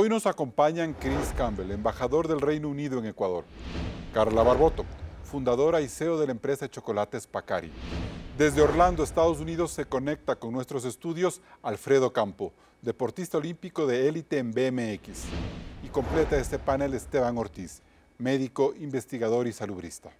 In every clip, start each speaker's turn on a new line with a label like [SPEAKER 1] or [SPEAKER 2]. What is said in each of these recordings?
[SPEAKER 1] Hoy nos acompañan Chris Campbell, embajador del Reino Unido en Ecuador, Carla Barboto, fundadora y CEO de la empresa de chocolates Pacari. Desde Orlando, Estados Unidos, se conecta con nuestros estudios Alfredo Campo, deportista olímpico de élite en BMX. Y completa este panel Esteban Ortiz, médico, investigador y salubrista.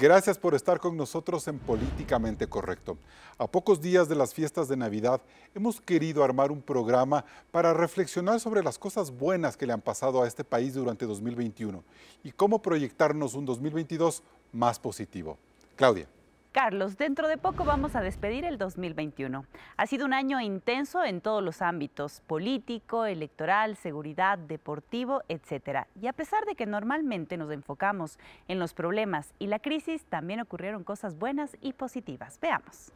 [SPEAKER 1] Gracias por estar con nosotros en Políticamente Correcto. A pocos días de las fiestas de Navidad, hemos querido armar un programa para reflexionar sobre las cosas buenas que le han pasado a este país durante 2021 y cómo proyectarnos un 2022 más positivo. Claudia.
[SPEAKER 2] Carlos, dentro de poco vamos a despedir el 2021. Ha sido un año intenso en todos los ámbitos, político, electoral, seguridad, deportivo, etc. Y a pesar de que normalmente nos enfocamos en los problemas y la crisis, también ocurrieron cosas buenas y positivas. Veamos.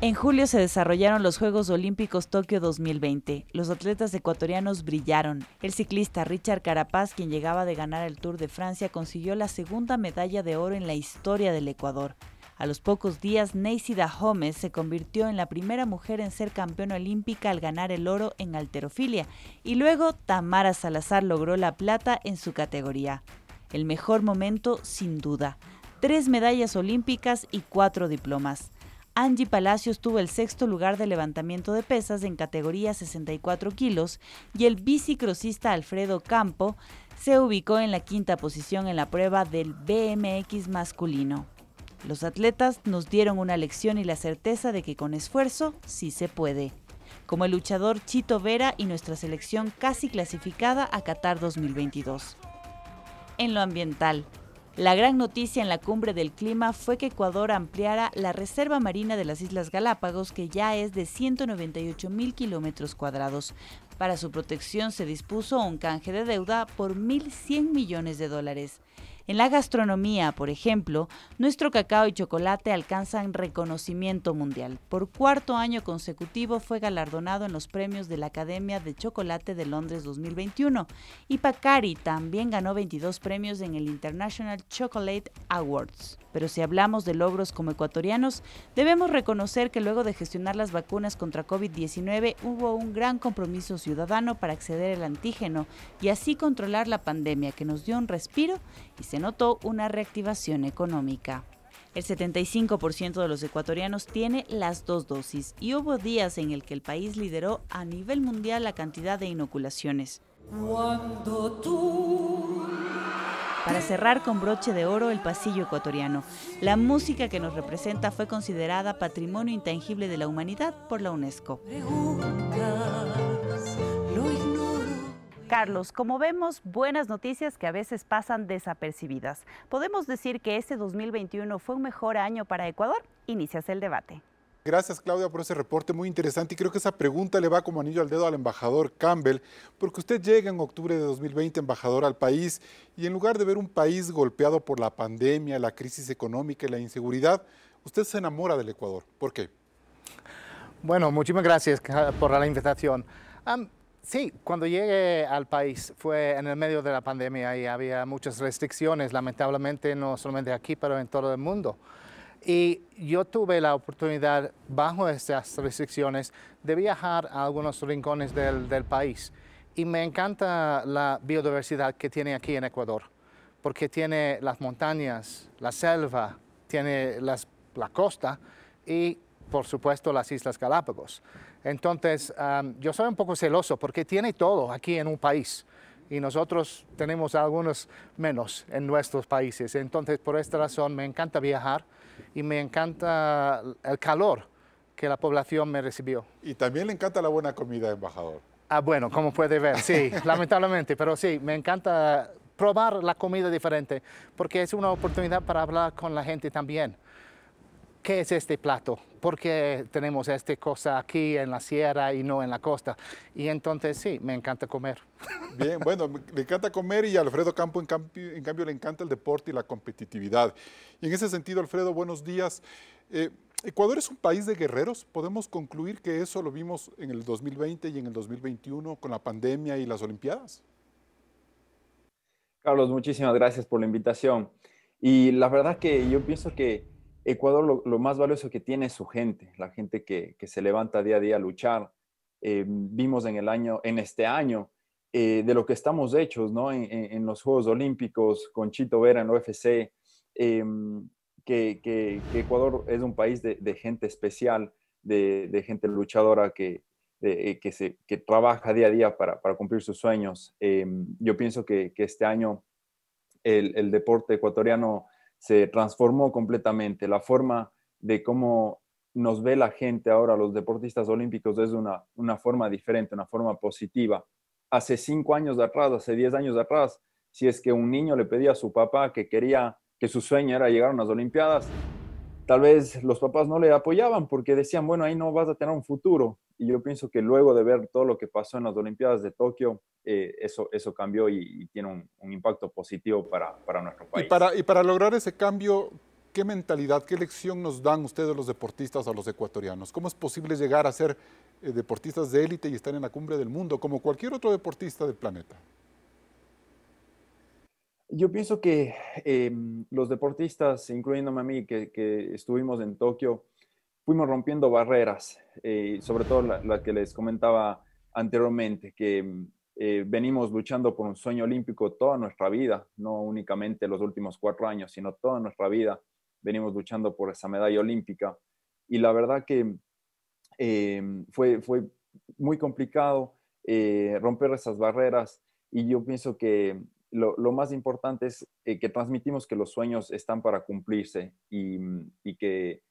[SPEAKER 2] En julio se desarrollaron los Juegos Olímpicos Tokio 2020. Los atletas ecuatorianos brillaron. El ciclista Richard Carapaz, quien llegaba de ganar el Tour de Francia, consiguió la segunda medalla de oro en la historia del Ecuador. A los pocos días, Neisida Gómez se convirtió en la primera mujer en ser campeona olímpica al ganar el oro en alterofilia y luego Tamara Salazar logró la plata en su categoría. El mejor momento, sin duda. Tres medallas olímpicas y cuatro diplomas. Angie Palacios tuvo el sexto lugar de levantamiento de pesas en categoría 64 kilos y el bicicrosista Alfredo Campo se ubicó en la quinta posición en la prueba del BMX masculino. Los atletas nos dieron una lección y la certeza de que con esfuerzo sí se puede. Como el luchador Chito Vera y nuestra selección casi clasificada a Qatar 2022. En lo ambiental, la gran noticia en la cumbre del clima fue que Ecuador ampliara la reserva marina de las Islas Galápagos, que ya es de 198 mil kilómetros cuadrados. Para su protección se dispuso un canje de deuda por 1.100 millones de dólares. En la gastronomía, por ejemplo, nuestro cacao y chocolate alcanzan reconocimiento mundial. Por cuarto año consecutivo fue galardonado en los premios de la Academia de Chocolate de Londres 2021 y Pacari también ganó 22 premios en el International Chocolate Awards. Pero si hablamos de logros como ecuatorianos, debemos reconocer que luego de gestionar las vacunas contra COVID-19 hubo un gran compromiso ciudadano para acceder al antígeno y así controlar la pandemia que nos dio un respiro y se notó una reactivación económica. El 75% de los ecuatorianos tiene las dos dosis y hubo días en el que el país lideró a nivel mundial la cantidad de inoculaciones. Para cerrar con broche de oro el pasillo ecuatoriano, la música que nos representa fue considerada patrimonio intangible de la humanidad por la UNESCO. Carlos, como vemos, buenas noticias que a veces pasan desapercibidas. ¿Podemos decir que este 2021 fue un mejor año para Ecuador? Inicias el debate.
[SPEAKER 1] Gracias Claudia por ese reporte muy interesante y creo que esa pregunta le va como anillo al dedo al embajador Campbell, porque usted llega en octubre de 2020 embajador al país y en lugar de ver un país golpeado por la pandemia, la crisis económica y la inseguridad, usted se enamora del Ecuador. ¿Por qué? Bueno, muchísimas gracias
[SPEAKER 3] por la invitación. Sí, cuando llegué al país fue en el medio de la pandemia y había muchas restricciones, lamentablemente no solamente aquí, pero en todo el mundo. Y yo tuve la oportunidad, bajo estas restricciones, de viajar a algunos rincones del, del país. Y me encanta la biodiversidad que tiene aquí en Ecuador, porque tiene las montañas, la selva, tiene las, la costa y por supuesto, las Islas Galápagos. Entonces, yo soy un poco celoso porque tiene todo aquí en un país y nosotros tenemos algunos menos en nuestros países. Entonces, por esta razón, me encanta viajar y me encanta el calor que la población me recibió. Y también
[SPEAKER 1] le encanta la buena comida, embajador.
[SPEAKER 3] Ah, bueno, como puede ver, sí, lamentablemente, pero sí, me encanta probar la comida diferente porque es una oportunidad para hablar con la gente también. ¿qué es este plato? ¿Por qué tenemos esta cosa aquí en la sierra y no en la costa? Y entonces sí, me encanta comer.
[SPEAKER 1] Bien, bueno, le encanta comer y a Alfredo Campo en cambio, le encanta el deporte y la competitividad. Y en ese sentido, Alfredo, buenos días. Eh, Ecuador es un país de guerreros. Podemos concluir que eso lo vimos en el 2020 y en el 2021 con la pandemia y las Olimpiadas. Carlos, muchísimas gracias por la invitación. Y la verdad que yo pienso que
[SPEAKER 4] Ecuador lo, más valioso que tiene es su gente, la gente que, se levanta día a día a luchar. Eh, vimos en el año, en este año, eh, de lo que estamos hechos, ¿no? En, los Juegos Olímpicos, con Chito Vera en la UFC, em, que, Ecuador es un país de, gente especial, de, gente luchadora eh, que, trabaja día a día para, cumplir sus sueños. Em, yo pienso que, este año el deporte ecuatoriano se transformó completamente. La forma de cómo nos ve la gente ahora, los deportistas olímpicos, es una, una forma diferente, una forma positiva. Hace cinco años de atrás, hace diez años atrás, si es que un niño le pedía a su papá que quería, que su sueño era llegar a unas Olimpiadas, tal vez los papás no le apoyaban porque decían, bueno, ahí no vas a tener un futuro. Y yo pienso que
[SPEAKER 1] luego de ver todo lo que pasó en las Olimpiadas de Tokio,
[SPEAKER 4] eh, eso, eso cambió y, tiene un, impacto positivo para, nuestro
[SPEAKER 1] país. Y para, y para lograr ese cambio, ¿qué mentalidad, qué lección nos dan ustedes los deportistas a los ecuatorianos? ¿Cómo es posible llegar a ser eh, deportistas de élite y estar en la cumbre del mundo como cualquier otro deportista del planeta? Yo pienso que em, los deportistas, incluyéndome a mí, que
[SPEAKER 4] estuvimos en Tokio, fuimos rompiendo barreras, eh, sobre todo la, que les comentaba anteriormente, que mm, eh, venimos luchando por un sueño olímpico toda nuestra vida, no únicamente los últimos cuatro años, sino toda nuestra vida venimos luchando por esa medalla olímpica. Y la verdad que em, fue, fue muy complicado eh, romper esas barreras y yo pienso que lo, más importante es que transmitimos que los sueños están para cumplirse y, mm, y que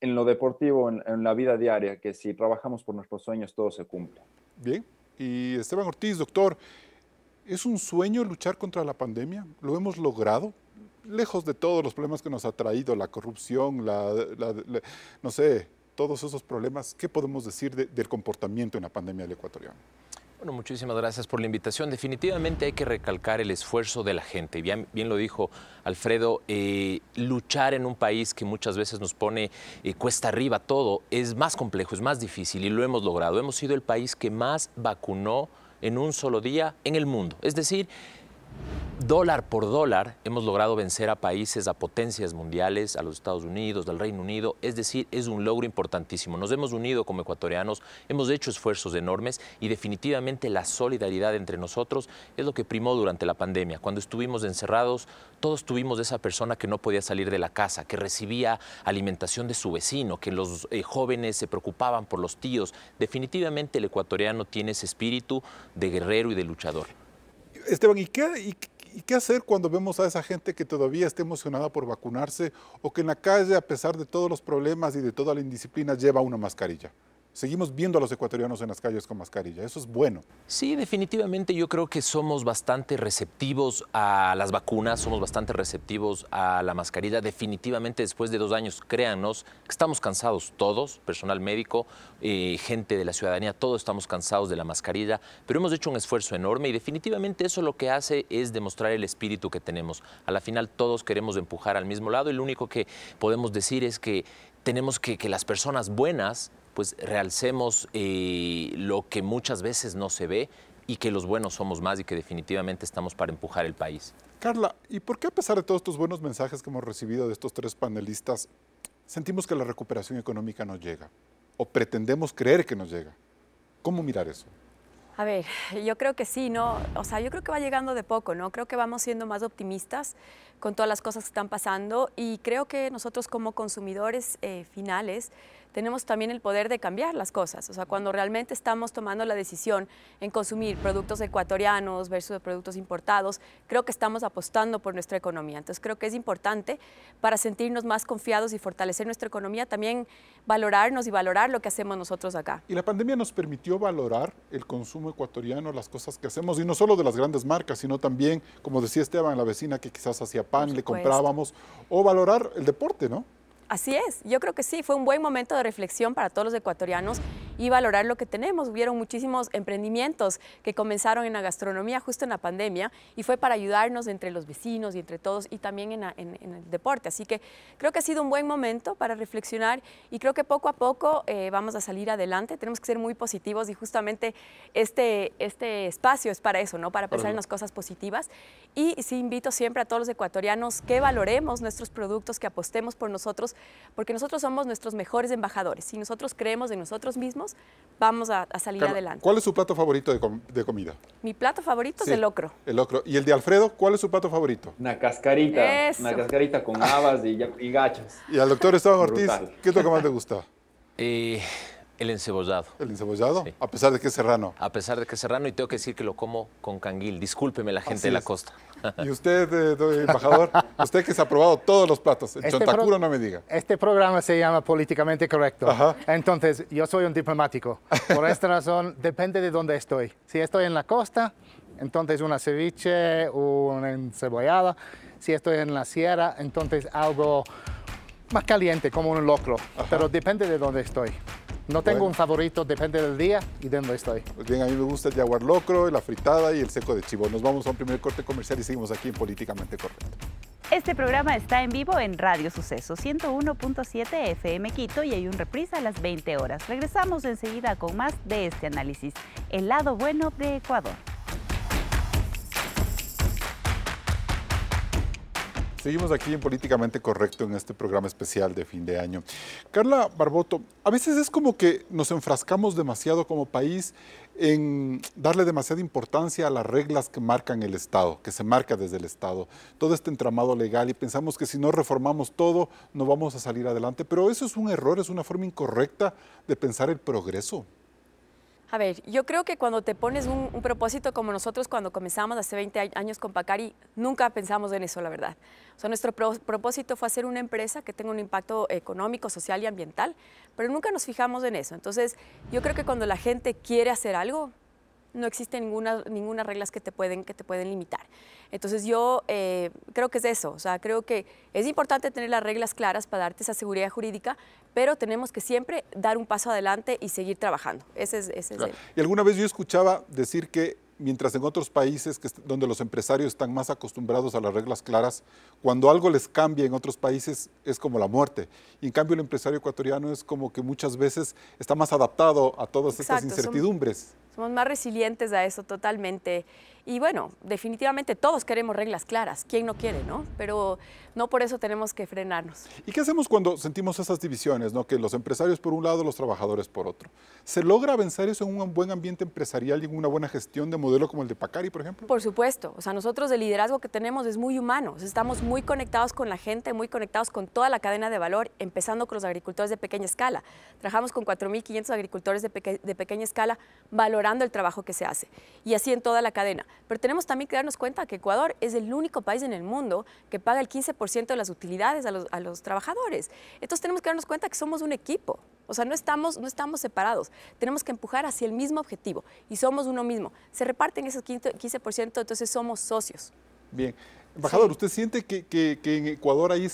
[SPEAKER 4] en lo deportivo, en, la vida diaria, que si trabajamos por nuestros sueños,
[SPEAKER 1] todo se cumple. Bien. Y Esteban Ortiz, doctor, ¿es un sueño luchar contra la pandemia? ¿Lo hemos logrado? Lejos de todos los problemas que nos ha traído, la corrupción, la, no sé, todos esos problemas, ¿qué podemos decir del comportamiento en la pandemia del ecuatoriano?
[SPEAKER 5] Bueno, muchísimas gracias por la invitación. Definitivamente hay que recalcar el esfuerzo de la gente. Bien, lo dijo Alfredo, eh, luchar en un país que muchas veces nos pone eh, cuesta arriba todo es más complejo, es más difícil y lo hemos logrado. Hemos sido el país que más vacunó en un solo día en el mundo. Es decir, dólar por dólar hemos logrado vencer a países, a potencias mundiales, a los Estados Unidos, al Reino Unido, es decir, es un logro importantísimo. Nos hemos unido como ecuatorianos, hemos hecho esfuerzos enormes y definitivamente la solidaridad entre nosotros es lo que primó durante la pandemia. Cuando estuvimos encerrados, todos tuvimos esa persona que no podía salir de la casa, que recibía alimentación de su vecino, que los eh, jóvenes se preocupaban por los tíos. Definitivamente el ecuatoriano tiene ese espíritu de guerrero y de luchador.
[SPEAKER 1] Esteban, ¿y qué, qué hacer cuando vemos a esa gente que todavía está emocionada por vacunarse o que en la calle, a pesar de todos los problemas y de toda la indisciplina, lleva una mascarilla? seguimos viendo a los ecuatorianos en las calles con mascarilla. Eso es bueno.
[SPEAKER 5] Sí, definitivamente yo creo que somos bastante receptivos a las vacunas, somos bastante receptivos a la mascarilla. Definitivamente después de dos años, créanos, estamos cansados todos, personal médico, eh, gente de la ciudadanía, todos estamos cansados de la mascarilla, pero hemos hecho un esfuerzo enorme y definitivamente eso lo que hace es demostrar el espíritu que tenemos. A la final todos queremos empujar al mismo lado y lo único que podemos decir es que tenemos que que las personas buenas pues realcemos eh, lo que muchas veces no se ve y que los buenos somos más y que definitivamente estamos para empujar
[SPEAKER 1] el país. Carla, ¿y por qué a pesar de todos estos buenos mensajes que hemos recibido de estos tres panelistas, sentimos que la recuperación económica no llega? ¿O pretendemos creer que nos llega? ¿Cómo mirar eso?
[SPEAKER 6] A ver, yo creo que sí, ¿no? O sea, yo creo que va llegando de poco, ¿no? Creo que vamos siendo más optimistas con todas las cosas que están pasando y creo que nosotros como consumidores eh, finales, tenemos también el poder de cambiar las cosas. O sea, cuando realmente estamos tomando la decisión en consumir productos ecuatorianos versus productos importados, creo que estamos apostando por nuestra economía. Entonces creo que es importante para sentirnos más confiados y fortalecer nuestra economía, también valorarnos y valorar lo que hacemos nosotros acá.
[SPEAKER 1] Y la pandemia nos permitió valorar el consumo ecuatoriano, las cosas que hacemos, y no solo de las grandes marcas, sino también, como decía Esteban, la vecina que quizás hacía pan, le comprábamos, o valorar el deporte, ¿no?
[SPEAKER 6] Así es, yo creo que sí, fue un buen momento de reflexión para todos los ecuatorianos y valorar lo que tenemos. Hubieron muchísimos emprendimientos que comenzaron en la gastronomía justo en la pandemia y fue para ayudarnos entre los vecinos y entre todos y también en, el deporte. Así que creo que ha sido un buen momento para reflexionar y creo que poco a poco eh, vamos a salir adelante. Tenemos que ser muy positivos y justamente este, este espacio es para eso, ¿no? Para pensar en las cosas positivas. Y sí invito siempre a todos los ecuatorianos que valoremos nuestros productos, que apostemos por nosotros porque nosotros somos nuestros mejores embajadores. Si nosotros creemos en nosotros mismos, vamos a, salir adelante. ¿Cuál
[SPEAKER 1] es su plato favorito de, comida?
[SPEAKER 6] Mi plato favorito es el locro.
[SPEAKER 1] El locro. ¿Y el de Alfredo, cuál es su plato favorito? Una cascarita. Una cascarita con habas y, y, gachas. ¿Y al doctor Esteban Ortiz, qué es lo que más le gusta? Eh, el encebollado. El encebollado,
[SPEAKER 5] a pesar de que es serrano. A pesar de que es serrano y tengo que decir que lo como con canguil. Discúlpeme la gente de la costa.
[SPEAKER 1] Y usted, eh, embajador, usted que se ha probado todos los platos. el este no me diga.
[SPEAKER 3] Este programa se llama Políticamente Correcto. Entonces, yo soy un diplomático. Por esta razón, depende de dónde estoy. Si estoy en la costa, entonces una ceviche, una encebollada. Si estoy en la sierra, entonces algo más caliente, como un locro, pero depende de dónde estoy. No tengo un favorito, depende del día
[SPEAKER 1] y de dónde estoy. Pues bien, a mí me gusta el jaguar locro, la fritada y el seco de chivo. Nos vamos a un primer corte comercial y seguimos aquí en Políticamente Correcto.
[SPEAKER 2] Este programa está en vivo en Radio Suceso 101.7 FM Quito y hay un reprise a las 20 horas. Regresamos enseguida con más de este análisis, el lado bueno de Ecuador.
[SPEAKER 1] Seguimos aquí en Políticamente Correcto en este programa especial de fin de año. Carla Barboto, a veces es como que nos enfrascamos demasiado como país en darle demasiada importancia a las reglas que marcan el Estado, que se marca desde el Estado, todo este entramado legal y pensamos que si no reformamos todo no vamos a salir adelante, pero eso es un error, es una forma incorrecta de pensar el progreso.
[SPEAKER 6] A ver, yo creo que cuando te pones un, propósito como nosotros cuando comenzamos hace 20 años con Pacari, nunca pensamos en eso, la verdad. O nuestro propósito fue hacer una empresa que tenga un impacto económico, social y ambiental, pero nunca nos fijamos en eso. Entonces, yo creo que cuando la gente quiere hacer algo, no existen ninguna, ninguna reglas que te pueden, que te pueden limitar. Entonces yo eh, creo que es eso, o sea, creo que es importante tener las reglas claras para darte esa seguridad jurídica, pero tenemos que siempre dar un paso adelante y seguir trabajando. Ese es, ese
[SPEAKER 1] Y alguna vez yo escuchaba decir que mientras en otros países que, donde los empresarios están más acostumbrados a las reglas claras, cuando algo les cambia en otros países es como la muerte. Y en cambio el empresario ecuatoriano es como que muchas veces está más adaptado a todas estas incertidumbres.
[SPEAKER 6] Somos más resilientes a eso totalmente. Y bueno, definitivamente todos queremos reglas claras, ¿quién no quiere, no? Pero no por eso tenemos que frenarnos.
[SPEAKER 1] ¿Y qué hacemos cuando sentimos esas divisiones, no? Que los empresarios por un lado, los trabajadores por otro. ¿Se logra avanzar eso en un buen ambiente empresarial y en una buena gestión de modelo como el de Pacari, por ejemplo?
[SPEAKER 6] Por supuesto. O sea, nosotros el liderazgo que tenemos es muy humano. Estamos muy conectados con la gente, muy conectados con toda la cadena de valor, empezando con los agricultores de pequeña escala. Trabajamos con 4.500 agricultores de pequeña escala valorando el trabajo que se hace. Y así en toda la cadena pero tenemos también que darnos cuenta que Ecuador es el único país en el mundo que paga el 15% de las utilidades a los, trabajadores. Entonces tenemos que darnos cuenta que somos un equipo, o sea, no estamos, no estamos separados, tenemos que empujar hacia el mismo objetivo y somos uno mismo. Se reparten esos 15%, entonces somos socios.
[SPEAKER 1] Bien. Embajador, ¿usted siente que, en Ecuador ahí,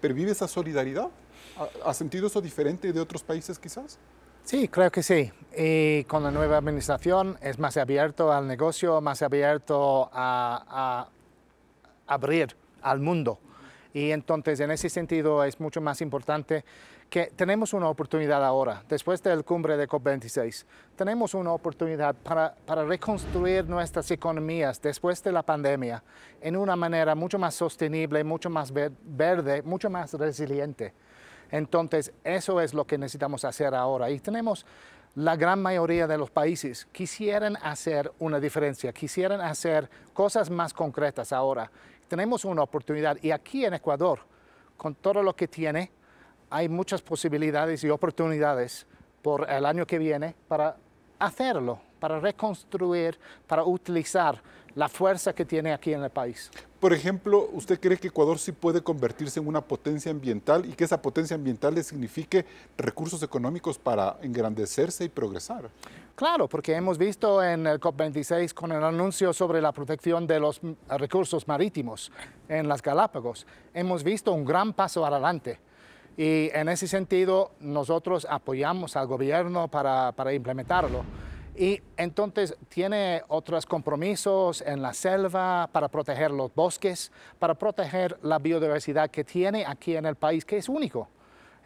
[SPEAKER 1] pervive esa solidaridad? ¿Ha sentido eso diferente de otros países quizás?
[SPEAKER 3] Sí, creo que sí. Y con la nueva administración es más abierto al negocio, más abierto a, abrir al mundo. Y entonces, en ese sentido, es mucho más importante que tenemos una oportunidad ahora, después de la cumbre de COP26, tenemos una oportunidad para, reconstruir nuestras economías después de la pandemia en una manera mucho más sostenible, mucho más verde, mucho más resiliente. Entonces, eso es lo que necesitamos hacer ahora. Y tenemos la gran mayoría de los países quisieran hacer una diferencia, quisieran hacer cosas más concretas ahora. Tenemos una oportunidad y aquí en Ecuador, con todo lo que tiene, hay muchas posibilidades y oportunidades por el año que viene para hacerlo, para reconstruir, para utilizar la fuerza que tiene aquí en
[SPEAKER 1] el país. Por ejemplo, ¿usted cree que Ecuador sí puede convertirse en una potencia ambiental y que esa potencia ambiental le signifique recursos económicos para engrandecerse y progresar?
[SPEAKER 3] Claro, porque hemos visto en el COP26 con el anuncio sobre la protección de los recursos marítimos en las Galápagos, hemos visto un gran paso adelante. Y en ese sentido, nosotros apoyamos al gobierno para, para implementarlo y entonces tiene otros compromisos en la selva para proteger los bosques, para proteger la biodiversidad que tiene aquí en el país, que es único.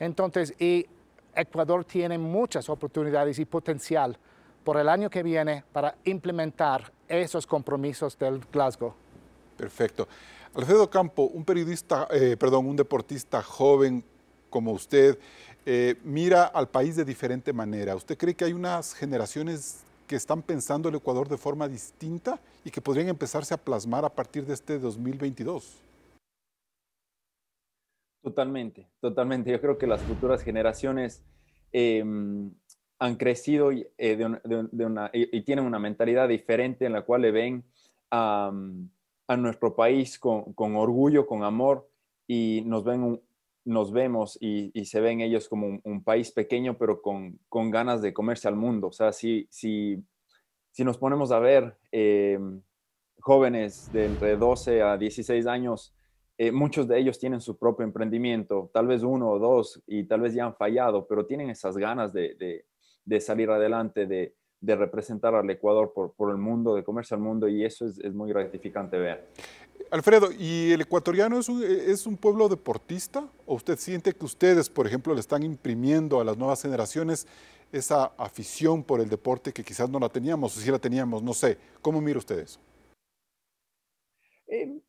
[SPEAKER 3] Entonces, y Ecuador tiene muchas oportunidades y potencial por el año que viene para implementar esos compromisos del Glasgow.
[SPEAKER 1] Perfecto. Alfredo Campo, un periodista, eh, perdón, un deportista joven como usted, eh, mira al país de diferente manera. ¿Usted cree que hay unas generaciones que están pensando el Ecuador de forma distinta y que podrían empezarse a plasmar a partir de este 2022?
[SPEAKER 4] Totalmente, totalmente. Yo creo que las futuras generaciones em, han crecido eh, y, tienen una mentalidad diferente en la cual le ven a, nuestro país con, con, orgullo, con amor y nos ven un, nos vemos y, se ven ellos como un, país pequeño, pero con, ganas de comerse al mundo. O sea, si, si, si nos ponemos a ver eh, jóvenes de entre 12 a 16 años, eh, muchos de ellos tienen su propio emprendimiento, tal vez uno o dos, y tal vez ya han fallado, pero tienen esas ganas de, salir adelante, de, representar al Ecuador por, el mundo, de comerse al mundo, y eso es, es muy gratificante ver.
[SPEAKER 1] Alfredo, ¿y el ecuatoriano es un, pueblo deportista? ¿O usted siente que ustedes, por ejemplo, le están imprimiendo a las nuevas generaciones esa afición por el deporte que quizás no la teníamos, o si la teníamos, no sé? ¿Cómo mira usted eso?
[SPEAKER 4] Eh,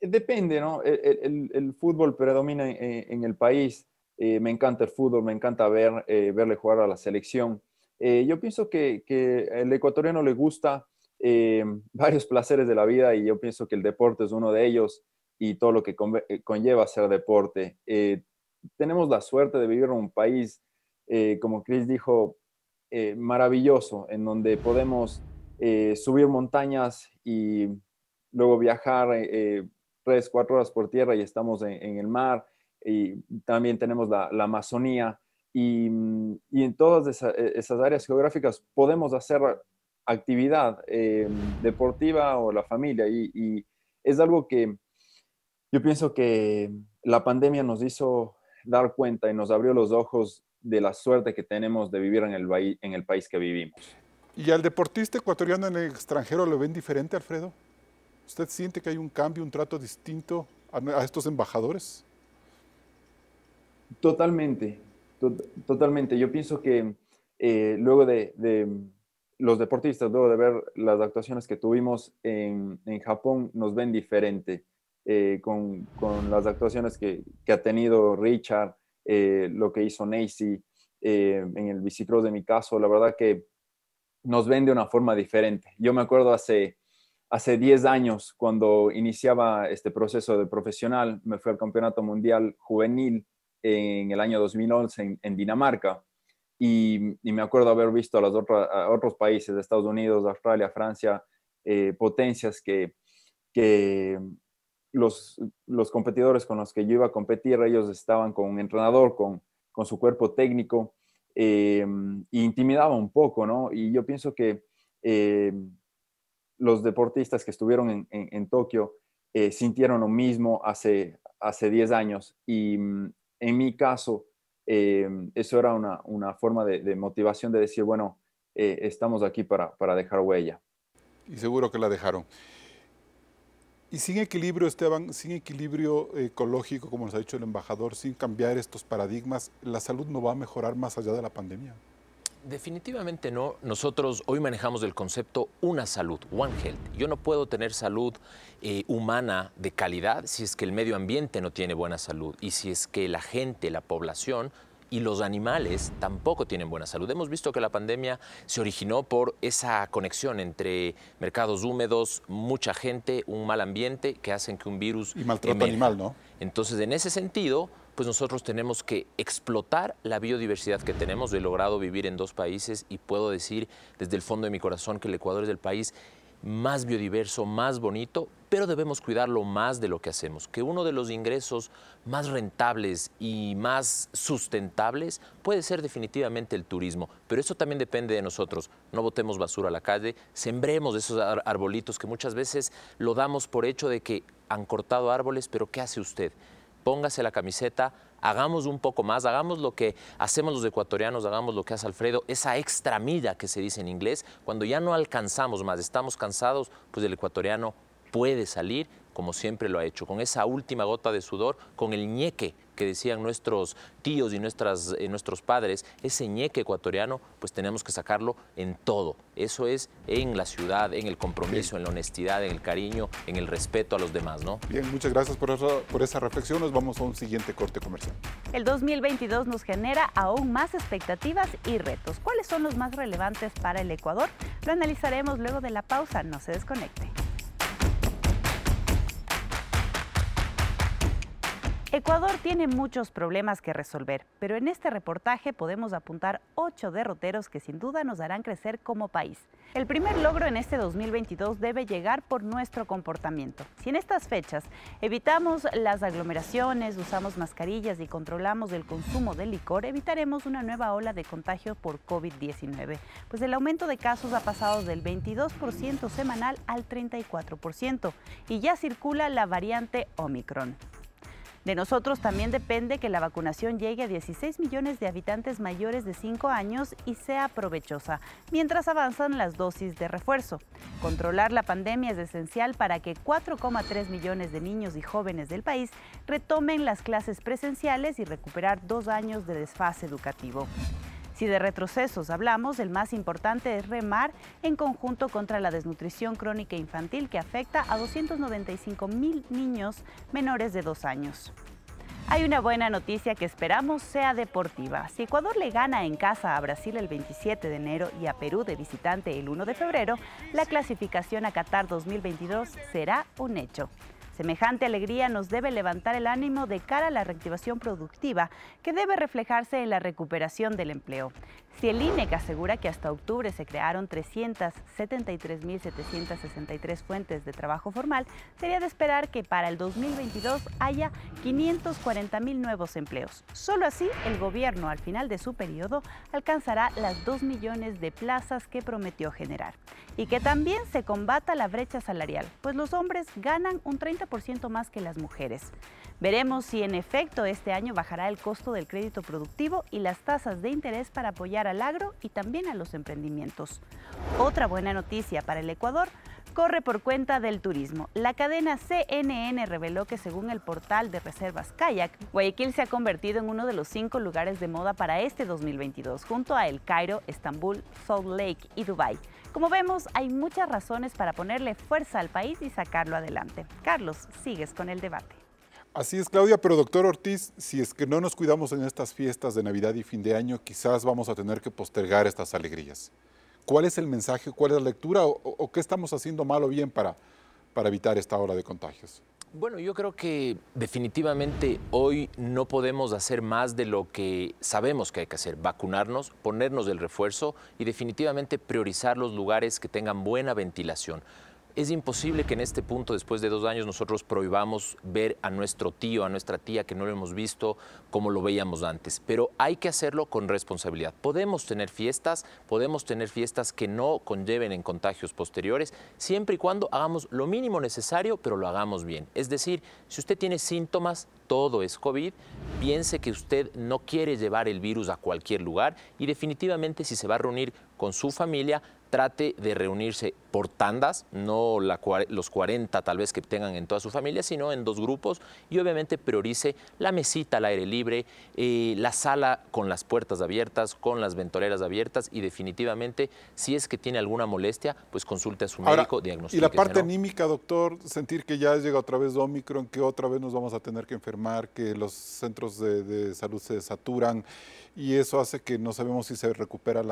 [SPEAKER 4] depende, ¿no? El, fútbol predomina eh, en, el país. Eh, me encanta el fútbol, me encanta ver, verle jugar a la selección. yo pienso que, que el ecuatoriano le gusta eh, varios placeres de la vida y yo pienso que el deporte es uno de ellos y todo lo que eh, conlleva hacer deporte. Eh, tenemos la suerte de vivir en un país, como Chris dijo, maravilloso, en donde podemos subir montañas y luego viajar tres, cuatro horas por tierra y estamos en, el mar. Y también tenemos la, Amazonía. Y, en todas e-, esas áreas geográficas podemos hacer actividad eh, deportiva o la familia. Y, es algo que yo pienso que la pandemia nos hizo dar cuenta y nos abrió los ojos de la suerte que tenemos de vivir en el, en el país que vivimos.
[SPEAKER 1] ¿Y al deportista ecuatoriano en el extranjero lo ven diferente, Alfredo? ¿Usted siente que hay un cambio, un trato distinto a, estos embajadores? Totalmente, totalmente. Yo pienso que eh, luego de
[SPEAKER 4] los deportistas, luego de ver las actuaciones que tuvimos en, Japón, nos ven diferente eh, con, las actuaciones que, ha tenido Richard, eh, lo que hizo Nacy eh, en el bicicross de mi caso. La verdad que nos ven de una forma diferente. Yo me acuerdo hace, hace 10 años, cuando iniciaba este proceso de profesional, me fui al Campeonato Mundial Juvenil en el año 2011 en, en Dinamarca y, me acuerdo haber visto a, los otros, países de países, Estados Unidos, Australia, Francia, eh, potencias que, que los, los, competidores con los que yo iba a competir, ellos estaban con un entrenador, con, con su cuerpo técnico, eh, intimidaba un poco, ¿no? Y yo pienso que eh, los deportistas que estuvieron en, en, Tokio sintieron lo mismo hace, hace 10 años. Y mm, en mi caso, Em, eso era una, forma de, motivación de decir, bueno, eh, estamos aquí para, para dejar huella.
[SPEAKER 1] Y seguro que la dejaron. Y sin equilibrio, Esteban, sin equilibrio ecológico, como nos ha dicho el embajador, sin cambiar estos paradigmas, la salud no va a mejorar más allá de la pandemia.
[SPEAKER 5] Definitivamente no. Nosotros hoy manejamos el concepto una salud, One Health. Yo no puedo tener salud eh, humana de calidad si es que el medio ambiente no tiene buena salud y si es que la gente, la población y los animales tampoco tienen buena salud. Hemos visto que la pandemia se originó por esa conexión entre mercados húmedos, mucha gente, un mal ambiente que hacen que un virus... Y maltrato animal, ¿no? Entonces, en ese sentido pues nosotros tenemos que explotar la biodiversidad que tenemos. He logrado vivir en dos países y puedo decir desde el fondo de mi corazón que el Ecuador es el país más biodiverso, más bonito, pero debemos cuidarlo más de lo que hacemos. Que uno de los ingresos más rentables y más sustentables puede ser definitivamente el turismo, pero eso también depende de nosotros. No botemos basura a la calle, sembremos esos arbolitos que muchas veces lo damos por hecho de que han cortado árboles, pero ¿qué hace usted? póngase la camiseta, hagamos un poco más, hagamos lo que hacemos los ecuatorianos, hagamos lo que hace Alfredo, esa extra milla que se dice en inglés, cuando ya no alcanzamos más, estamos cansados, pues el ecuatoriano puede salir como siempre lo ha hecho, con esa última gota de sudor, con el ñeque que decían nuestros tíos y nuestras, eh, nuestros padres, ese ñeque ecuatoriano, pues tenemos que sacarlo en todo. Eso es en la ciudad, en el compromiso, en la honestidad, en el cariño, en el
[SPEAKER 1] respeto a los demás, ¿no? Bien, muchas gracias por por esa reflexión. Nos vamos a un siguiente corte comercial.
[SPEAKER 2] El 2022 nos genera aún más expectativas y retos. ¿Cuáles son los más relevantes para el Ecuador? Lo analizaremos luego de la pausa. No se desconecte. Ecuador tiene muchos problemas que resolver, pero en este reportaje podemos apuntar ocho derroteros que sin duda nos harán crecer como país. El primer logro en este 2022 debe llegar por nuestro comportamiento. Si en estas fechas evitamos las aglomeraciones, usamos mascarillas y controlamos el consumo de licor, evitaremos una nueva ola de contagio por COVID-19, pues el aumento de casos ha pasado del 22% semanal al 34% y ya circula la variante Omicron. De nosotros también depende que la vacunación llegue a 16 millones de habitantes mayores de 5 años y sea provechosa, mientras avanzan las dosis de refuerzo. Controlar la pandemia es esencial para que 4,3 millones de niños y jóvenes del país retomen las clases presenciales y recuperar dos años de desfase educativo. Si de retrocesos hablamos, el más importante es remar en conjunto contra la desnutrición crónica infantil que afecta a 295 mil niños menores de dos años. Hay una buena noticia que esperamos sea deportiva. Si Ecuador le gana en casa a Brasil el 27 de enero y a Perú de visitante el 1 de febrero, la clasificación a Qatar 2022 será un hecho. Semejante alegría nos debe levantar el ánimo de cara a la reactivación productiva que debe reflejarse en la recuperación del empleo. Si el INEC asegura que hasta octubre se crearon 373.763 fuentes de trabajo formal, sería de esperar que para el 2022 haya 540.000 nuevos empleos. Solo así, el gobierno al final de su periodo alcanzará las 2 millones de plazas que prometió generar. Y que también se combata la brecha salarial, pues los hombres ganan un 30% más que las mujeres. Veremos si en efecto este año bajará el costo del crédito productivo y las tasas de interés para apoyar al agro y también a los emprendimientos. Otra buena noticia para el Ecuador corre por cuenta del turismo. La cadena CNN reveló que según el portal de reservas Kayak, Guayaquil se ha convertido en uno de los cinco lugares de moda para este 2022, junto a El Cairo, Estambul, Salt Lake y Dubái. Como vemos, hay muchas razones para ponerle fuerza al país y sacarlo adelante. Carlos, sigues con el debate.
[SPEAKER 1] Así es, Claudia, pero doctor Ortiz, si es que no nos cuidamos en estas fiestas de Navidad y fin de año, quizás vamos a tener que postergar estas alegrías. ¿Cuál es el mensaje, cuál es la lectura o, qué estamos haciendo mal o bien para, para evitar esta ola de contagios?
[SPEAKER 5] Bueno, yo creo que definitivamente hoy no podemos hacer más de lo que sabemos que hay que hacer, vacunarnos, ponernos el refuerzo y definitivamente priorizar los lugares que tengan buena ventilación. Es imposible que en este punto, después de dos años, nosotros prohibamos ver a nuestro tío, a nuestra tía, que no lo hemos visto como lo veíamos antes, pero hay que hacerlo con responsabilidad. Podemos tener fiestas, podemos tener fiestas que no conlleven en contagios posteriores, siempre y cuando hagamos lo mínimo necesario, pero lo hagamos bien. Es decir, si usted tiene síntomas, todo es COVID, piense que usted no quiere llevar el virus a cualquier lugar y definitivamente si se va a reunir con su familia, trate de reunirse por tandas, no los 40 tal vez que tengan en toda su familia, sino en dos grupos y obviamente priorice la mesita al aire libre, eh, la sala con las puertas abiertas, con las ventoleras abiertas y definitivamente si es que tiene alguna molestia, pues consulte a su médico, diagnóstico. Y la parte
[SPEAKER 1] anímica, doctor, sentir que ya llega otra vez Omicron, que otra vez nos vamos a tener que enfermar, que los centros de, salud se saturan y eso hace que no sabemos si se recupera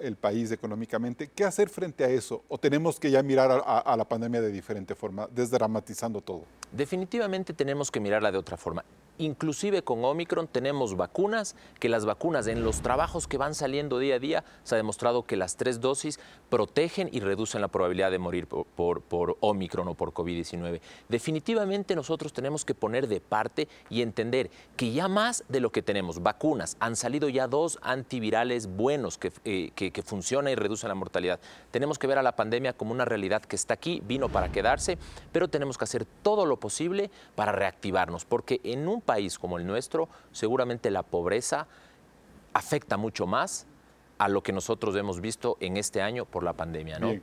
[SPEAKER 1] el, país económicamente. ¿qué hacer frente a eso? ¿O tenemos que ya mirar a, la pandemia de diferente forma, desdramatizando todo?
[SPEAKER 5] Definitivamente tenemos que mirarla de otra forma inclusive con Omicron tenemos vacunas, que las vacunas en los trabajos que van saliendo día a día se ha demostrado que las tres dosis protegen y reducen la probabilidad de morir por, Omicron o por COVID-19. Definitivamente nosotros tenemos que poner de parte y entender que ya más de lo que tenemos, vacunas, han salido ya dos antivirales buenos que, eh, que, que funcionan y reducen la mortalidad. Tenemos que ver a la pandemia como una realidad que está aquí, vino para quedarse, pero tenemos que hacer todo lo posible para reactivarnos, porque en un país país como el nuestro, seguramente la pobreza afecta mucho más a lo que nosotros hemos visto en este año por la pandemia. ¿no?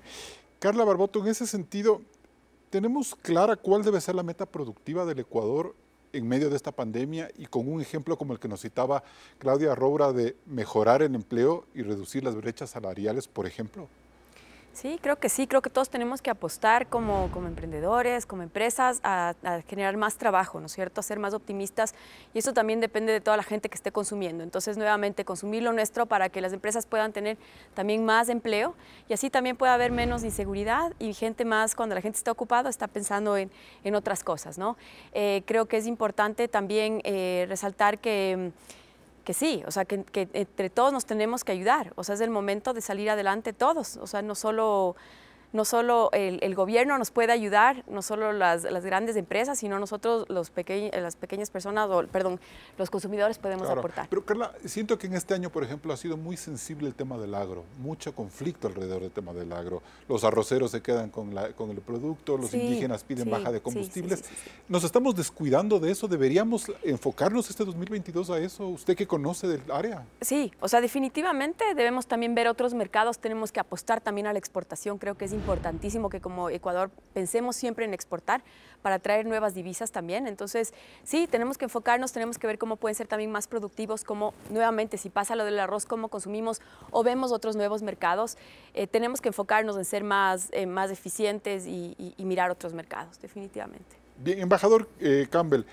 [SPEAKER 1] Carla Barboto, en ese sentido, ¿tenemos clara cuál debe ser la meta productiva del Ecuador en medio de esta pandemia y con un ejemplo como el que nos citaba Claudia Robra de mejorar el empleo y reducir las brechas salariales, por ejemplo?
[SPEAKER 6] Sí, creo que sí, creo que todos tenemos que apostar como, como emprendedores, como empresas, a, generar más trabajo, ¿no es cierto? A ser más optimistas y eso también depende de toda la gente que esté consumiendo. Entonces, nuevamente, consumir lo nuestro para que las empresas puedan tener también más empleo y así también pueda haber menos inseguridad y gente más, cuando la gente está ocupada, está pensando en, en otras cosas, ¿no? Eh, creo que es importante también eh, resaltar que... Mm, que sí, o sea, que, entre todos nos tenemos que ayudar, o sea, es el momento de salir adelante todos, o sea, no solo no solo el, gobierno nos puede ayudar, no solo las, grandes empresas, sino nosotros los peque las pequeñas personas, o, perdón, los consumidores podemos aportar.
[SPEAKER 1] Pero Carla, siento que en este año, por ejemplo, ha sido muy sensible el tema del agro, mucho conflicto alrededor del tema del agro. Los arroceros se quedan con, la, con el producto, los indígenas piden baja de combustibles. ¿Nos estamos descuidando de eso? ¿Deberíamos enfocarnos este 2022 a eso? ¿Usted que conoce del área?
[SPEAKER 6] Sí, o sea, definitivamente debemos también ver otros mercados, tenemos que apostar también a la exportación, creo que es importantísimo que como Ecuador pensemos siempre en exportar para traer nuevas divisas también. Entonces, sí, tenemos que enfocarnos, tenemos que ver cómo pueden ser también más productivos, cómo nuevamente, si pasa lo del arroz, cómo consumimos o vemos otros nuevos mercados. Eh, tenemos que enfocarnos en ser más, eh, más eficientes y, mirar otros mercados, definitivamente.
[SPEAKER 1] Bien, embajador eh, Campbell.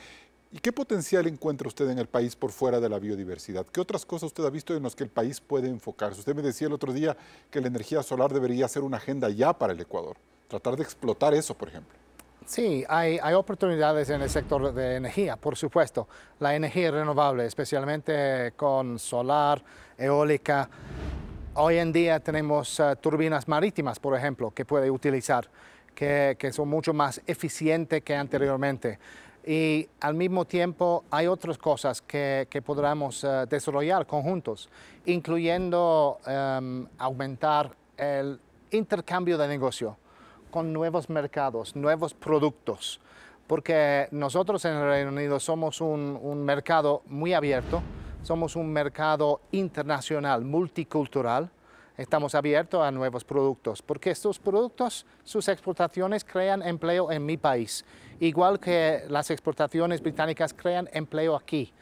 [SPEAKER 1] ¿Y qué potencial encuentra usted en el país por fuera de la biodiversidad? ¿Qué otras cosas usted ha visto en las que el país puede enfocarse? Usted me decía el otro día que la energía solar debería ser una agenda ya para el Ecuador. Tratar de explotar eso, por ejemplo. Sí,
[SPEAKER 3] hay, oportunidades en el sector de energía, por supuesto. La energía renovable, especialmente con solar, eólica. Hoy en día tenemos eh, turbinas marítimas, por ejemplo, que puede utilizar, que, que son mucho más eficientes que anteriormente y al mismo tiempo hay otras cosas que, que podremos eh, desarrollar conjuntos, incluyendo em, aumentar el intercambio de negocio con nuevos mercados, nuevos productos, porque nosotros en el Reino Unido somos un, un mercado muy abierto, somos un mercado internacional, multicultural, estamos abiertos a nuevos productos, porque estos productos, sus exportaciones crean empleo en mi país igual que las exportaciones británicas crean empleo aquí.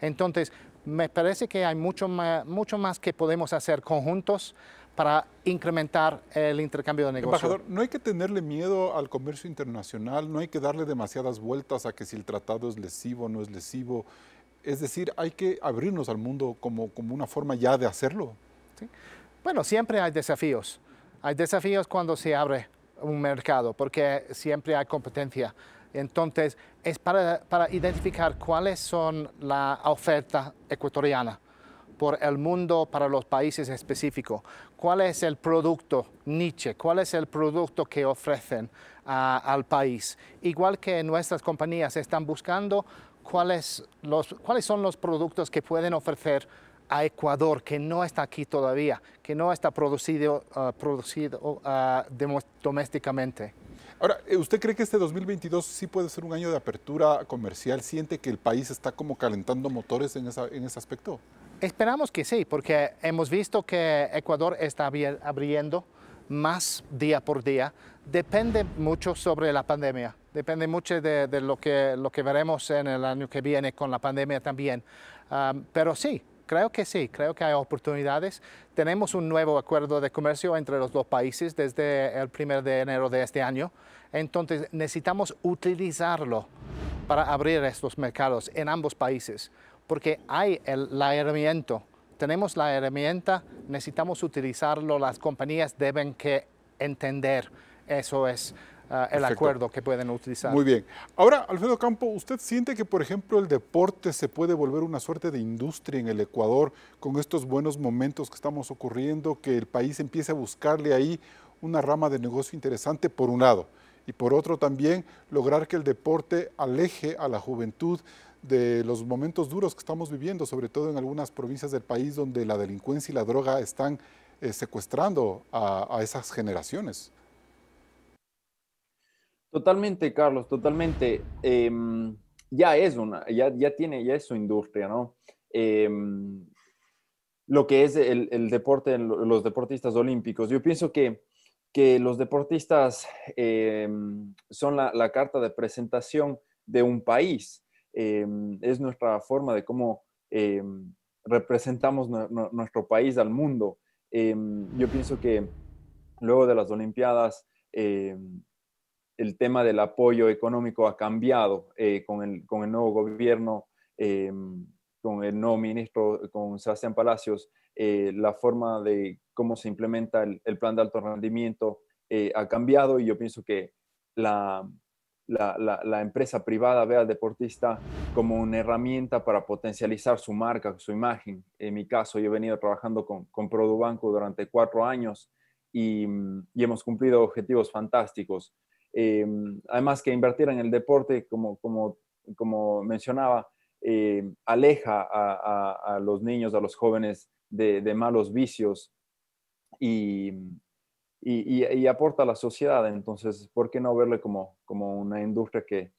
[SPEAKER 3] Entonces, me parece que hay mucho más, mucho más que podemos hacer conjuntos para incrementar el intercambio de negocios. Embajador,
[SPEAKER 1] no hay que tenerle miedo al comercio internacional, no hay que darle demasiadas vueltas a que si el tratado es lesivo o no es lesivo. Es decir, hay que abrirnos al mundo como, como una forma ya de hacerlo. Bueno, siempre hay desafíos.
[SPEAKER 3] Hay desafíos cuando se abre un mercado, porque siempre hay competencia. Entonces, es para, identificar cuáles son la oferta ecuatoriana por el mundo, para los países específicos. ¿Cuál es el producto niche? ¿Cuál es el producto que ofrecen ah, al país? Igual que nuestras compañías están buscando cuáles, son los productos que pueden ofrecer a Ecuador, que no está aquí todavía, que no está producido, ah, ah, domésticamente.
[SPEAKER 1] Ahora, eh, ¿usted cree que este 2022 sí puede ser un año de apertura comercial? ¿Siente que el país está como calentando motores en, esa, en ese aspecto?
[SPEAKER 3] Esperamos que sí, porque hemos visto que Ecuador está abriendo más día por día. Depende mucho sobre la pandemia, depende mucho de, lo, que, lo que veremos en el año que viene con la pandemia también. Ah, pero sí, Creo que sí, creo que hay oportunidades. Tenemos un nuevo acuerdo de comercio entre los dos países desde el 1 de enero de este año, entonces necesitamos utilizarlo para abrir estos mercados en ambos países, porque hay el, la herramienta, tenemos la herramienta, necesitamos utilizarlo, las compañías deben que entender, eso es. Ah, el acuerdo que pueden utilizar. Muy bien.
[SPEAKER 1] Ahora, Alfredo Campo, ¿usted siente que, por ejemplo, el deporte se puede volver una suerte de industria en el Ecuador con estos buenos momentos que estamos ocurriendo, que el país empiece a buscarle ahí una rama de negocio interesante, por un lado? y por otro también lograr que el deporte aleje a la juventud de los momentos duros que estamos viviendo, sobre todo en algunas provincias del país donde la delincuencia y la droga están eh, secuestrando a esas generaciones. Totalmente, Carlos,
[SPEAKER 4] totalmente. Em, ya es una, ya, tiene, ya es su industria, ¿no? Em, lo que es el, deporte, los deportistas olímpicos. Yo pienso que, que los deportistas em, son la, carta de presentación de un país. es nuestra forma de cómo representamos nuestro país al mundo. yo pienso que luego de las Olimpiadas, el tema del apoyo económico ha cambiado eh, con, el, con, el, nuevo gobierno, em, con el nuevo ministro, con Sebastián Palacios, eh, la forma de cómo se implementa el, plan de alto rendimiento eh, ha cambiado y yo pienso que la, la, la, empresa privada ve al deportista como una herramienta para potencializar su marca, su imagen. En mi caso, yo he venido trabajando con, con Produbanco durante cuatro años y, y hemos cumplido objetivos fantásticos. Em, además que invertir en el deporte, como, mencionaba, eh, aleja a, los niños, a los jóvenes de, malos vicios y, aporta a la sociedad. Entonces, ¿por qué no verle como, una industria que,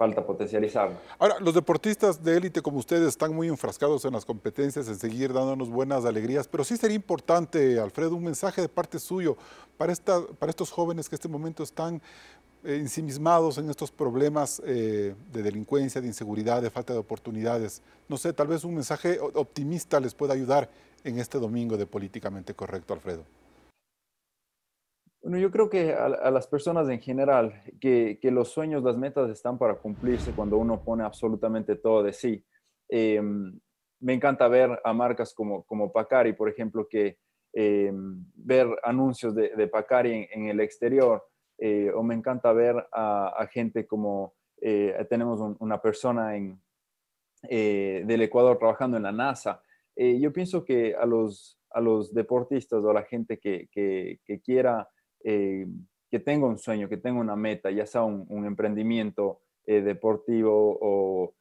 [SPEAKER 4] falta potencializarlo.
[SPEAKER 1] Ahora, los deportistas de élite como ustedes están muy enfrascados en las competencias, en seguir dándonos buenas alegrías, pero sí sería importante, Alfredo, un mensaje de parte suyo para, esta, para estos jóvenes que en este momento están eh, ensimismados en estos problemas eh, de delincuencia, de inseguridad, de falta de oportunidades. No sé, tal vez un mensaje optimista les pueda ayudar en este domingo de Políticamente Correcto, Alfredo.
[SPEAKER 4] Bueno, yo creo que a, las personas en general, que, los sueños, las metas están para cumplirse cuando uno pone absolutamente todo de sí. Em, me encanta ver a marcas como, como Pacari, por ejemplo, que em, ver anuncios de, de Pacari en, el exterior, eh, o me encanta ver a, gente como, eh, tenemos una persona en, eh, del Ecuador trabajando en la NASA. yo pienso que a los, a los deportistas o a la gente que quiera eh, que tenga un sueño, que tenga una meta, ya sea un, emprendimiento eh, deportivo o,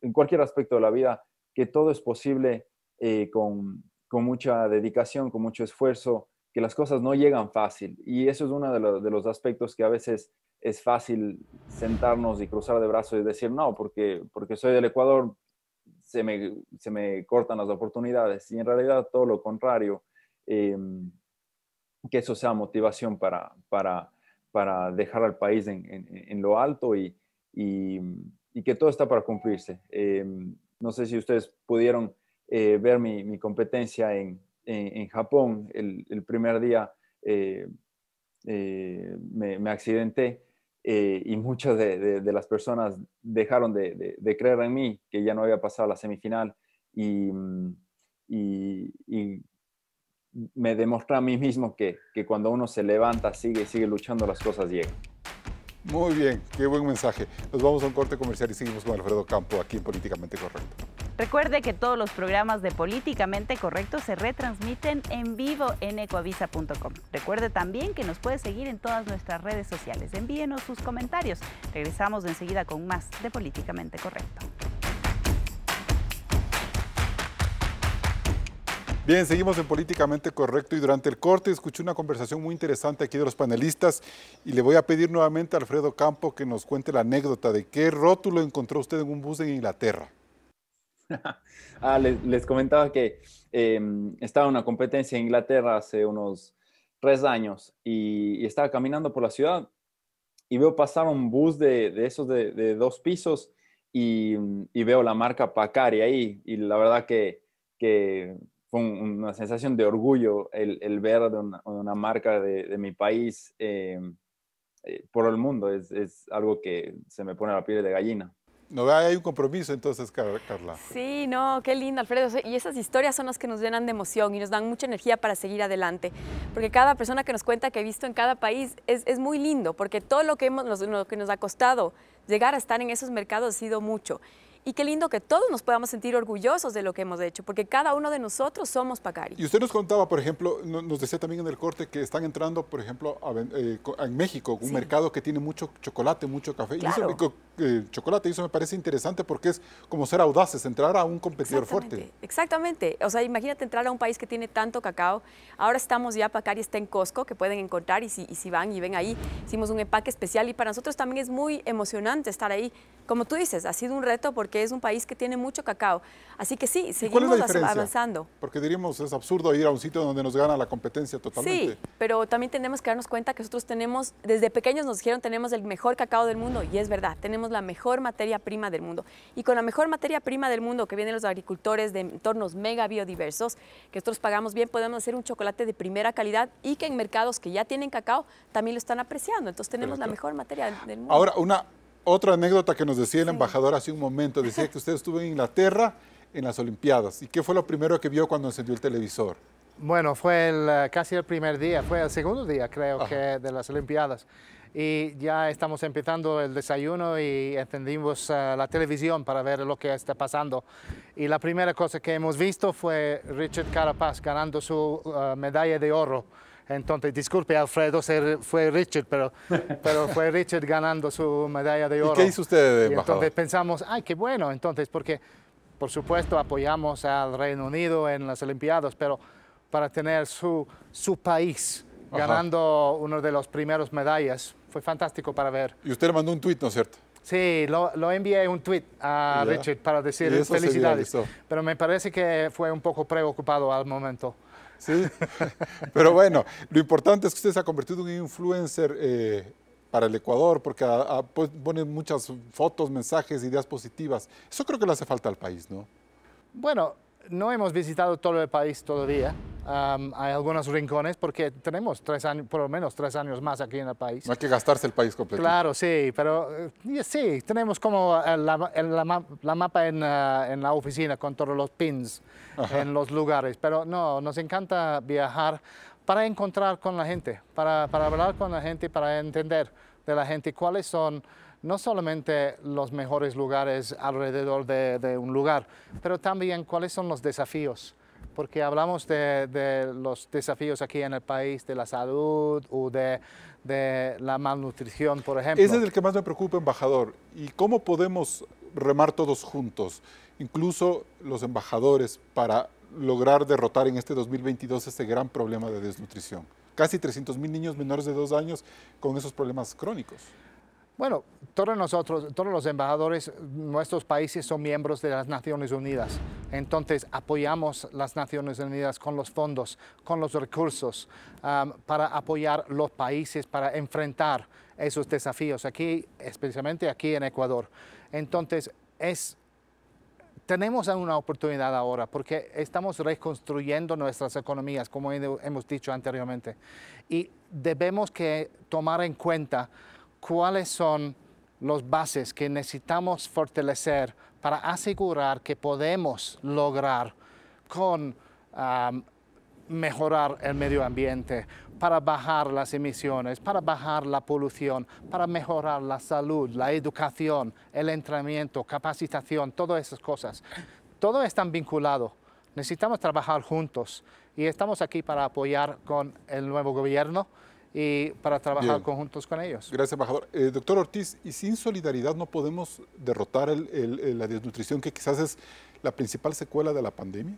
[SPEAKER 4] en cualquier aspecto de la vida, que todo es posible eh, con, mucha dedicación, con mucho esfuerzo, que las cosas no llegan fácil. Y eso es uno de, los aspectos que a veces es fácil sentarnos y cruzar de brazos y decir, no, porque, porque soy del Ecuador, se me, se me cortan las oportunidades. Y en realidad todo lo contrario. Em, que eso sea motivación para, para, dejar al país en, lo alto y, que todo está para cumplirse. Eh, no sé si ustedes pudieron eh, ver mi, competencia en, Japón. El, primer día eh, me, accidenté y muchas de, las personas dejaron de, creer en mí, que ya no había pasado la semifinal. y me demuestra a mí mismo que, que cuando uno se levanta, sigue sigue luchando, las cosas llegan.
[SPEAKER 1] Muy bien, qué buen mensaje. Nos vamos a un corte comercial y seguimos con Alfredo Campo aquí en Políticamente Correcto.
[SPEAKER 2] Recuerde que todos los programas de Políticamente Correcto se retransmiten en vivo en ecoavisa.com. Recuerde también que nos puede seguir en todas nuestras redes sociales. Envíenos sus comentarios. Regresamos enseguida con más de Políticamente Correcto.
[SPEAKER 1] Bien, seguimos en Políticamente Correcto y durante el corte escuché una conversación muy interesante aquí de los panelistas y le voy a pedir nuevamente a Alfredo Campo que nos cuente la anécdota de qué rótulo encontró usted en un bus en Inglaterra.
[SPEAKER 4] Ah, les, comentaba que em, estaba en una competencia en Inglaterra hace unos tres años y, estaba caminando por la ciudad y veo pasar un bus de, esos de, dos pisos y, veo la marca Pacari ahí y la verdad que fue una sensación de orgullo el, ver una, marca de, mi país eh, eh, por el mundo. Es,
[SPEAKER 1] algo que se me pone la piel de gallina. No, hay un compromiso entonces, Carla.
[SPEAKER 6] Sí, no, qué lindo, Alfredo. Y esas historias son las que nos llenan de emoción y nos dan mucha energía para seguir adelante. Porque cada persona que nos cuenta que ha visto en cada país es, es muy lindo, porque todo lo que, hemos, lo que nos ha costado llegar a estar en esos mercados ha sido mucho. Y qué lindo que todos nos podamos sentir orgullosos de lo que hemos hecho, porque cada uno de nosotros somos Pacari. Y
[SPEAKER 1] usted nos contaba, por ejemplo, nos decía también en el corte que están entrando, por ejemplo, eh, en México, un mercado que tiene mucho chocolate, mucho café. Y eso, eh, chocolate, y eso me parece interesante porque es como ser audaces, entrar a un competidor fuerte.
[SPEAKER 6] Exactamente. O sea, imagínate entrar a un país que tiene tanto cacao. Ahora estamos ya, Pacari está en Costco, que pueden encontrar y si van y ven ahí, hicimos un empaque especial y para nosotros también es muy emocionante estar ahí. Como tú dices, ha sido un reto porque es un país que tiene mucho cacao. Así que sí, seguimos avanzando.
[SPEAKER 1] Porque diríamos, es absurdo ir a un sitio donde nos gana la competencia totalmente. Sí,
[SPEAKER 6] pero también tenemos que darnos cuenta que nosotros tenemos, desde pequeños nos dijeron, tenemos el mejor cacao del mundo, y es verdad, tenemos la mejor materia prima del mundo. Y con la mejor materia prima del mundo que vienen los agricultores de entornos mega biodiversos, que nosotros pagamos bien, podemos hacer un chocolate de primera calidad y que en mercados que ya tienen cacao también lo están apreciando. Entonces tenemos la mejor materia del mundo. Ahora,
[SPEAKER 1] una otra anécdota que nos decía el embajador hace un momento, decía que usted estuvo en Inglaterra en las Olimpiadas. ¿Y qué fue lo primero que vio cuando encendió el televisor?
[SPEAKER 3] Bueno, fue el, eh, casi el primer día, fue el segundo día creo que de las Olimpiadas. Y ya estamos empezando el desayuno y encendimos eh, la televisión para ver lo que está pasando. Y la primera cosa que hemos visto fue Richard Carapaz ganando su eh, medalla de oro entonces, disculpe Alfredo, fue Richard, pero, pero fue Richard ganando su medalla de oro. ¿Y qué hizo usted, entonces pensamos, ay, qué bueno, entonces, porque por supuesto apoyamos al Reino Unido en las Olimpiadas, pero para tener su, su país ganando uno de los primeros medallas, fue fantástico para ver.
[SPEAKER 1] Y usted mandó un tuit, ¿no es cierto?
[SPEAKER 3] Sí, lo, envié un tweet a Richard para decir felicidades. Pero me parece que fue un poco preocupado al momento. ¿sí?
[SPEAKER 1] Pero bueno, lo importante es que usted se ha convertido en un influencer eh, para el Ecuador, porque pues, pone muchas fotos, mensajes, ideas positivas. Eso creo que le hace falta al país, ¿no?
[SPEAKER 3] Bueno, no hemos visitado todo el país todavía. hay algunos rincones porque tenemos tres años, por lo menos tres años más aquí en el país.
[SPEAKER 1] No hay que gastarse el país completo. Claro,
[SPEAKER 3] sí, pero eh, sí, tenemos como eh, la, mapa eh, en, la oficina con todos los pins en los lugares, pero no, nos encanta viajar para encontrar con la gente, para, para hablar con la gente, para entender de la gente, cuáles son no solamente los mejores lugares alrededor de, un lugar, pero también cuáles son los desafíos porque hablamos de, los desafíos aquí en el país, de la salud o de, de, la malnutrición, por ejemplo. Ese es el que
[SPEAKER 1] más me preocupa, embajador. ¿Y cómo podemos remar todos juntos, incluso los embajadores, para lograr derrotar en este 2022 este gran problema de desnutrición? casi 300 mil niños menores de dos años con esos problemas crónicos.
[SPEAKER 3] Bueno, todos nosotros, todos los embajadores, nuestros países son miembros de las Naciones Unidas. Entonces apoyamos las Naciones Unidas con los fondos, con los recursos um, para apoyar los países para enfrentar esos desafíos aquí, especialmente aquí en Ecuador. Entonces es tenemos una oportunidad ahora porque estamos reconstruyendo nuestras economías, como hemos dicho anteriormente, y debemos que tomar en cuenta cuáles son los bases que necesitamos fortalecer para asegurar que podemos lograr con mejorar el medio ambiente, para bajar las emisiones, para bajar la polución, para mejorar la salud, la educación, el entrenamiento, capacitación, todas esas cosas. Todo está vinculado. Necesitamos trabajar juntos y estamos aquí para apoyar con el nuevo gobierno y para trabajar juntos conjuntos con ellos.
[SPEAKER 1] Gracias, embajador. Eh, doctor Ortiz, y sin solidaridad no podemos derrotar la desnutrición que quizás es la principal secuela de la pandemia?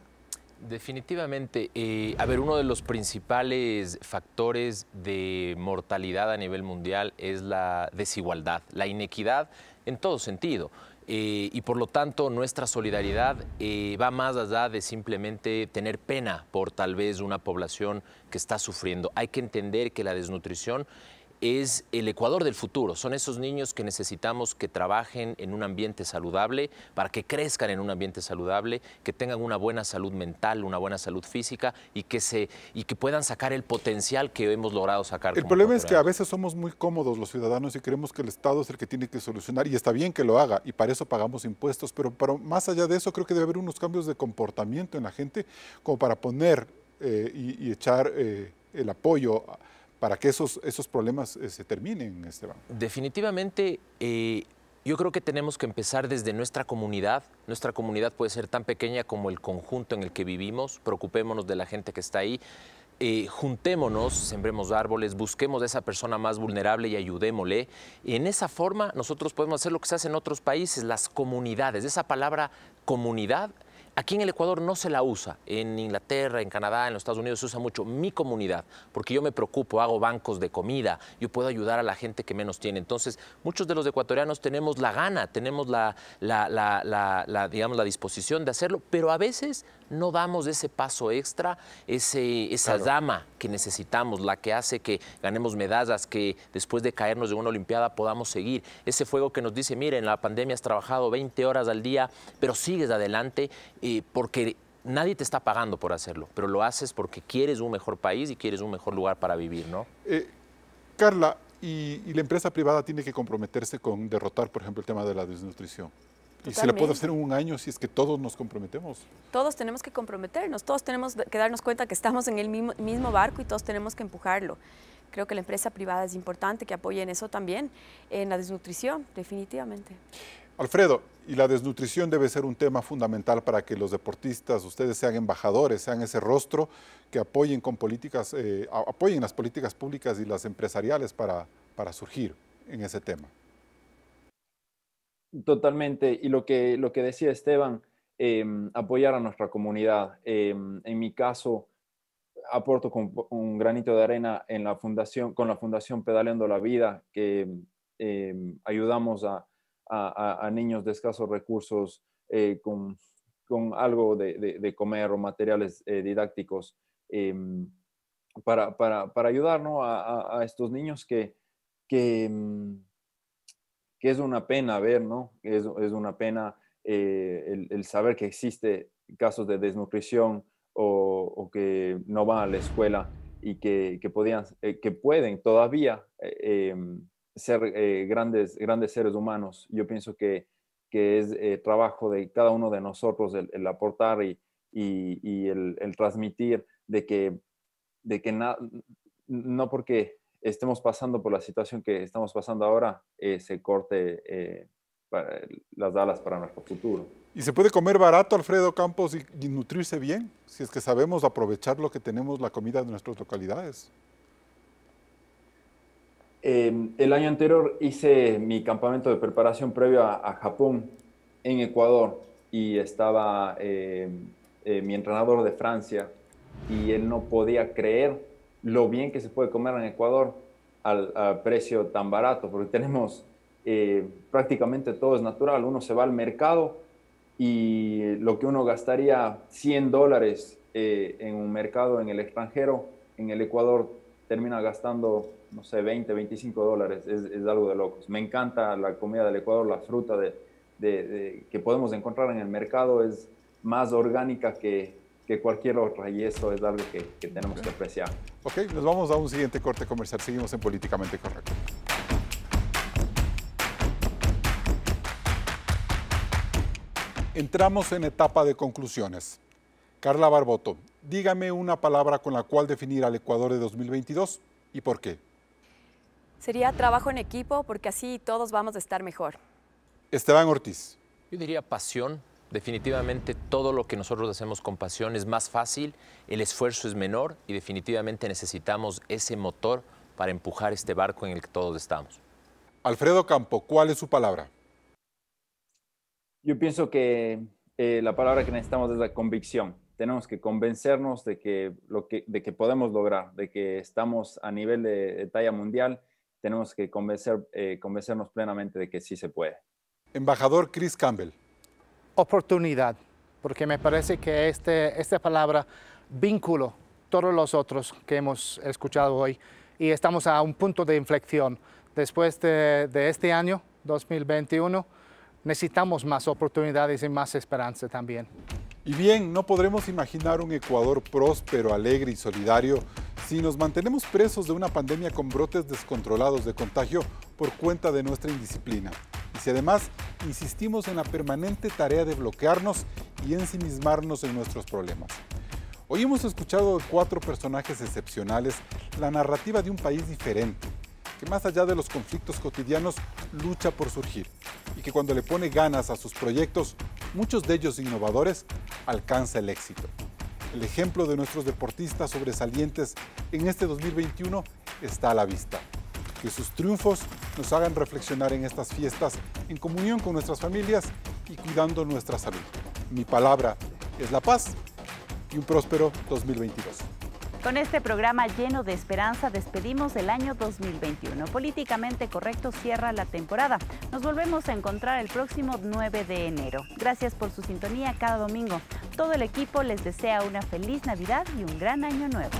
[SPEAKER 5] Definitivamente. Eh, a ver, uno de los principales factores de mortalidad a nivel mundial es la desigualdad, la inequidad en todo sentido. Eh, y por lo tanto nuestra solidaridad eh, va más allá de simplemente tener pena por tal vez una población que está sufriendo. Hay que entender que la desnutrición es el Ecuador del futuro. Son esos niños que necesitamos que trabajen en un ambiente saludable, para que crezcan en un ambiente saludable, que tengan una buena salud mental, una buena salud física y que, se, y que puedan sacar el potencial que hemos logrado sacar. El problema es que a
[SPEAKER 1] veces somos muy cómodos los ciudadanos y creemos que el Estado es el que tiene que solucionar y está bien que lo haga y para eso pagamos impuestos, pero, más allá de eso creo que debe haber unos cambios de comportamiento en la gente como para poner eh, y, echar eh, el apoyo para que esos, esos problemas eh, se terminen, Esteban.
[SPEAKER 5] Definitivamente, eh, yo creo que tenemos que empezar desde nuestra comunidad. Nuestra comunidad puede ser tan pequeña como el conjunto en el que vivimos. Preocupémonos de la gente que está ahí. Eh, juntémonos, sembremos árboles, busquemos a esa persona más vulnerable y ayudémosle. Y en esa forma nosotros podemos hacer lo que se hace en otros países, las comunidades. Esa palabra comunidad Aquí en el Ecuador no se la usa, en Inglaterra, en Canadá, en los Estados Unidos se usa mucho mi comunidad, porque yo me preocupo, hago bancos de comida, yo puedo ayudar a la gente que menos tiene. Entonces, muchos de los ecuatorianos tenemos la gana, tenemos la, digamos, la disposición de hacerlo, pero a veces no damos ese paso extra, esa llama dama que necesitamos, la que hace que ganemos medallas, que después de caernos de una Olimpiada podamos seguir. Ese fuego que nos dice, miren, la pandemia has trabajado 20 horas al día, pero sigues adelante eh, porque nadie te está pagando por hacerlo, pero lo haces porque quieres un mejor país y quieres un mejor lugar para vivir, ¿no?
[SPEAKER 1] Eh, Carla, y la empresa privada tiene que comprometerse con derrotar, por ejemplo, el tema de la desnutrición. Y se lo puede hacer en un año si es que todos nos comprometemos.
[SPEAKER 6] Todos tenemos que comprometernos, todos tenemos que darnos cuenta que estamos en el mismo, barco y todos tenemos que empujarlo. Creo que la empresa privada es importante que apoye en eso también, en la desnutrición, definitivamente.
[SPEAKER 1] Alfredo, y la desnutrición debe ser un tema fundamental para que los deportistas, ustedes sean embajadores, sean ese rostro que apoyen con políticas, eh, apoyen las políticas públicas y las empresariales para, para surgir en ese tema.
[SPEAKER 4] Totalmente. Y lo que, lo que decía Esteban, em, apoyar a nuestra comunidad. Em, en mi caso, aporto con un granito de arena en la fundación, con la Fundación Pedaleando la Vida, que em, ayudamos a, niños de escasos recursos eh, con, algo de, comer o materiales eh, didácticos para, para, ayudar a, estos niños que que es una pena ver, ¿no? Es, una pena eh, el, saber que existe casos de desnutrición o, que no van a la escuela y que, podían, eh, que pueden todavía eh, em, ser grandes, grandes seres humanos. Yo pienso que, es trabajo de cada uno de nosotros el, aportar y, el, transmitir de que, de que no porque estemos pasando por la situación que estamos pasando ahora, eh, se corte eh, las alas para nuestro futuro.
[SPEAKER 1] ¿Y se puede comer barato, Alfredo Campos, y, nutrirse bien, si es que sabemos aprovechar lo que tenemos, la comida de nuestras localidades?
[SPEAKER 4] Em, el año anterior hice mi campamento de preparación previo a, a Japón, en Ecuador, y estaba em, eh, mi entrenador de Francia, y él no podía creer lo bien que se puede comer en Ecuador al, precio tan barato, porque tenemos eh, prácticamente todo es natural. Uno se va al mercado y lo que uno gastaría 100 dólares eh, en un mercado en el extranjero, en el Ecuador termina gastando, no sé, 20, 25 dólares. Es, algo de locos. Me encanta la comida del Ecuador, la fruta de, que podemos encontrar en el mercado es más orgánica que, que cualquier otra y eso es algo que, tenemos que apreciar. Ok,
[SPEAKER 1] nos vamos a un siguiente corte comercial. Seguimos en Políticamente Correcto. Entramos en etapa de conclusiones. Carla Barboto, dígame una palabra con la cual definir al Ecuador de 2022 y por qué.
[SPEAKER 6] Sería trabajo en equipo porque así todos vamos a estar mejor.
[SPEAKER 1] Esteban Ortiz.
[SPEAKER 5] Yo diría pasión, Definitivamente todo lo que nosotros hacemos con pasión es más fácil, el esfuerzo es menor y definitivamente necesitamos ese motor para empujar este barco en el que todos estamos. Alfredo Campo,
[SPEAKER 1] ¿cuál es su palabra?
[SPEAKER 4] Yo pienso que eh, la palabra que necesitamos es la convicción. Tenemos que convencernos de que, lo que, de que podemos lograr, de que estamos a nivel de, talla mundial. Tenemos que convencer, eh, convencernos plenamente
[SPEAKER 3] de que sí se puede. Embajador Chris Campbell oportunidad, porque me parece que este, esta palabra vínculo, todos los otros que hemos escuchado hoy, y estamos a un punto de inflexión. Después de, de este año, 2021, necesitamos más oportunidades y más esperanza también.
[SPEAKER 1] Y bien, no podremos imaginar un Ecuador próspero, alegre y solidario si nos mantenemos presos de una pandemia con brotes descontrolados de contagio por cuenta de nuestra indisciplina y además insistimos en la permanente tarea de bloquearnos y ensimismarnos en nuestros problemas. Hoy hemos escuchado de cuatro personajes excepcionales la narrativa de un país diferente, que más allá de los conflictos cotidianos lucha por surgir y que cuando le pone ganas a sus proyectos, muchos de ellos innovadores, alcanza el éxito. El ejemplo de nuestros deportistas sobresalientes en este 2021 está a la vista. Que sus triunfos nos hagan reflexionar en estas fiestas en comunión con nuestras familias y cuidando nuestra salud. Mi palabra es la paz y un próspero 2022.
[SPEAKER 2] Con este programa lleno de esperanza despedimos el año 2021. Políticamente Correcto cierra la temporada. Nos volvemos a encontrar el próximo 9 de enero. Gracias por su sintonía cada domingo. Todo el equipo les desea una feliz Navidad y un gran año nuevo.